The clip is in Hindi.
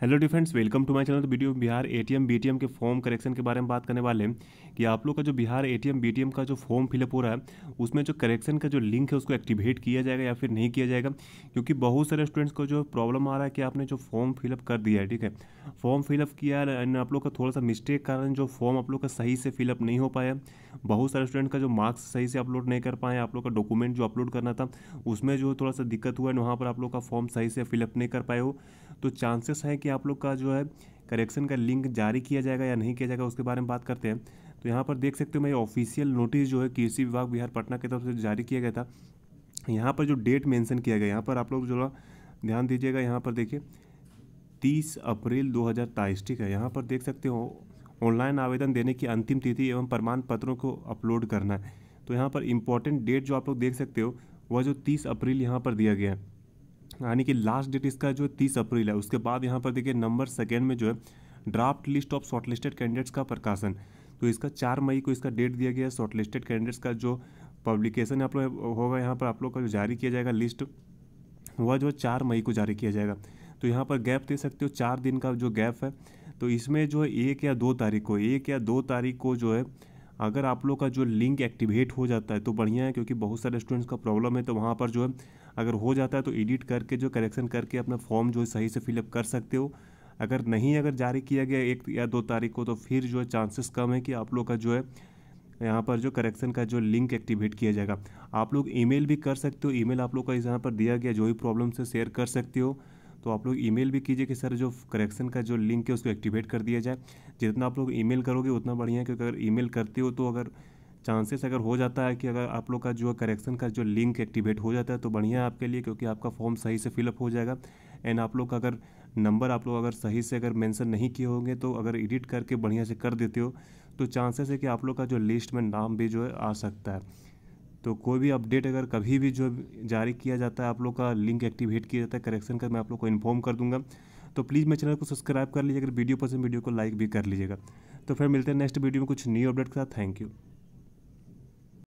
hello friends welcome to my channel तो वीडियो बिहार एटीएम बीटीएम के फॉर्म करेक्शन के बारे में बात करने वाले हैं कि आप लोग का जो बिहार एटीएम बीटीएम का जो फॉर्म फिलअप हो रहा है उसमें जो करेक्शन का जो लिंक है उसको एक्टिवेट किया जाएगा या फिर नहीं किया जाएगा क्योंकि बहुत सारे स्टूडेंट्स को जो प्रॉब्लम आ रहा है कि आपने जो फॉर्म फिलअप कर दिया है ठीक है फॉर्म फिलअप किया एंड आप लोग का थोड़ा सा मिस्टेक कारण जो फॉर्म आप लोग का सही से फिलअप नहीं हो पाया बहुत सारे स्टूडेंट का जो मार्क्स सही से अपलोड नहीं कर पाए आप लोग का डॉक्यूमेंट जो अपलोड करना था उसमें जो थोड़ा सा दिक्कत हुआ है वहाँ पर आप लोग का फॉर्म सही से फिलअप नहीं कर पाए हो तो चांसेस हैं कि आप लोग का जो है करेक्शन का लिंक जारी किया जाएगा या नहीं किया जाएगा उसके बारे में बात करते हैं तो यहाँ पर देख सकते हो मैं ऑफिशियल नोटिस जो है कृषि विभाग बिहार पटना की तरफ से जारी किया गया था यहाँ पर जो डेट मेंशन किया गया यहाँ पर आप लोग जो ध्यान दीजिएगा यहाँ पर देखिए तीस अप्रैल दो ठीक है यहाँ पर देख सकते हो ऑनलाइन आवेदन देने की अंतिम तिथि एवं प्रमाण पत्रों को अपलोड करना है तो यहाँ पर इम्पोर्टेंट डेट जो आप लोग देख सकते हो वह जो तीस अप्रैल यहाँ पर दिया गया है यानी कि लास्ट डेट इसका जो है तीस अप्रैल है उसके बाद यहाँ पर देखिए नंबर सेकेंड में जो है draft list of shortlisted candidates का प्रकाशन तो इसका चार मई को इसका डेट दिया गया है शॉर्टलिस्टेड कैंडिडेट्स का जो पब्लिकेशन आप लोग होगा यहाँ पर आप लोग का जो जारी किया जाएगा लिस्ट वह जो चार मई को जारी किया जाएगा तो यहाँ पर गैप दे सकते हो चार दिन का जो गैप है तो इसमें जो है एक या दो तारीख को एक या दो तारीख को जो है अगर आप लोग का जो लिंक एक्टिवेट हो जाता है तो बढ़िया है क्योंकि बहुत सारे स्टूडेंट्स का प्रॉब्लम है तो वहाँ पर जो है अगर हो जाता है तो एडिट करके जो करेक्शन करके अपना फॉर्म जो है सही से फिलअप कर सकते हो अगर नहीं अगर जारी किया गया एक या दो तारीख को तो फिर जो है चांसेस कम है कि आप लोग का जो है यहाँ पर जो करेक्शन का जो लिंक एक्टिवेट किया जाएगा आप लोग ईमेल भी कर सकते हो ईमेल आप लोग का इस यहाँ पर दिया गया जो भी प्रॉब्लम से शेयर कर सकते हो तो आप लोग ईमेल भी कीजिए कि सर जो करेक्शन का जो लिंक है उसको एक्टिवेट कर दिया जाए जितना आप लोग ईमेल करोगे उतना बढ़िया है क्योंकि अगर ईमेल करते हो तो अगर चांसेस अगर हो जाता है कि अगर आप लोग का जो करेक्शन का जो लिंक एक्टिवेट हो जाता है तो बढ़िया है आपके लिए क्योंकि आपका फॉर्म सही से फिलअप हो जाएगा एंड आप लोग का अगर नंबर आप लोग अगर सही से अगर मेंशन नहीं किए होंगे तो अगर एडिट करके बढ़िया से कर देते हो तो चांसेस है कि आप लोग का जो लिस्ट में नाम भी जो है आ सकता है तो कोई भी अपडेट अगर कभी भी जो जारी किया जाता है आप लोग का लिंक एक्टिवेट किया जाता है करेक्शन का मैं आप लोग को इन्फॉर्म कर दूंगा तो प्लीज़ मेरे चैनल को सब्सक्राइब कर लीजिए अगर वीडियो पसंद वीडियो को लाइक भी कर लीजिएगा तो फिर मिलते हैं नेक्स्ट वीडियो में कुछ न्यू अपडेट के साथ थैंक यू